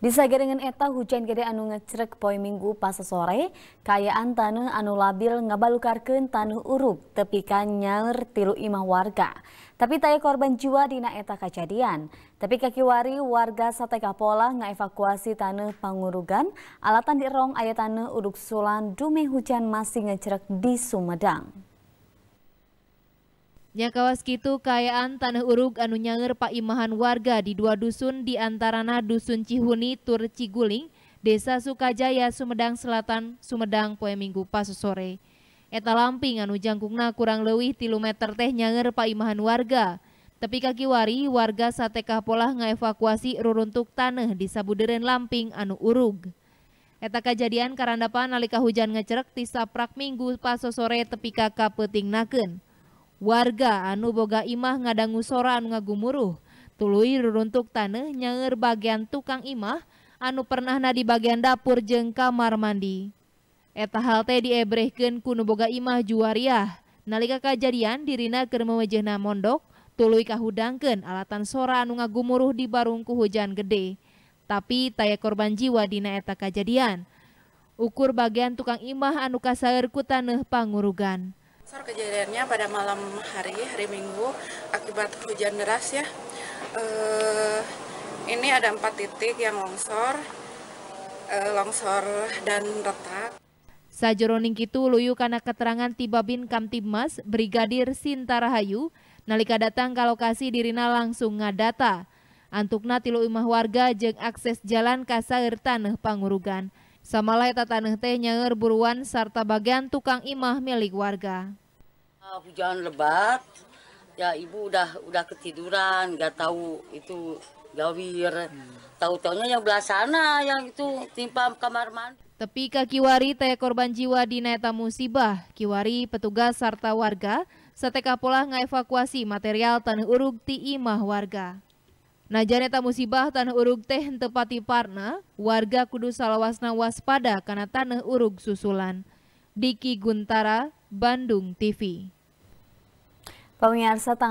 Disaga dengan eta hujan gede anu ngecrek poe minggu pas sore, kayaan tanah anu labil ngabalukarkeun tanah uruk tepikan kanyar tilu imah warga. Tapi taya korban jiwa dina eta kejadian. Tapi kakiwari warga Sate Kapola ngaevakuasi tanah pangurugan, alatan di rong ayat tanah uruk sulan dume hujan masih ngecrek di Sumedang. Nyakawas kitu kayaan tanah urug anu nyanger imahan warga di dua dusun di antarana Dusun Cihuni Tur Ciguling, Desa Sukajaya, Sumedang Selatan, Sumedang poe Minggu pas sore. Eta lamping anu jangkungna kurang leuwih kilometer teh teh nyanger imahan warga. Tapi kaki wari warga satekah pola ngaevakuasi ruruntuk tanah di Sabuderen Lamping anu urug. Eta kejadian karandapan nalika hujan ngecerek tisaprak minggu pas sore tepika kapeting naken. Warga anu boga imah ngadanggu sora an ngagumuruh, Tuluhi runtuk taneh nyanger bagian tukang imah, anu pernah nadi bagian dapur jengka mar mandi. Etahalte dibreken kuno boga imah juwaah. Nalika kejadian di Rina Kermawejena mondok, tuluikahhudangken Alatan sora anu ngagumuruh di barungku hujan gede. Ta taya korban jiwa dina eta kejadian. Ukur bagian tukang imah anu kassayerku taneh pangurugan. Sar kejadiannya pada malam hari, hari Minggu, akibat hujan deras ya. E, ini ada empat titik yang longsor, e, longsor dan retak. Sajeroning itu luyu karena keterangan Tibabin Kamtibmas Brigadir Sinta Rahayu nalika datang ke lokasi dirina langsung ngadata. Antukna tilu imah warga jeng akses jalan kasair tanah pangurugan. Samalah eta tanah teh nyaur buruan serta bagian tukang imah milik warga. Ah, hujan lebat ya ibu udah udah ketiduran nggak tahu itu gawir hmm. tahu taunya yang belah sana yang itu timpa kamar mandi tepi kaki wari teh korban jiwa di neta musibah Kiwari petugas serta warga seteka pola ngevakuasi material tanah urug ti imah warga Nah, Janeta musibah tanah urug teh tepati parna, warga kudu salawasna waspada karena tanah urug susulan. Diki Guntara, Bandung TV. Pemirsa tangan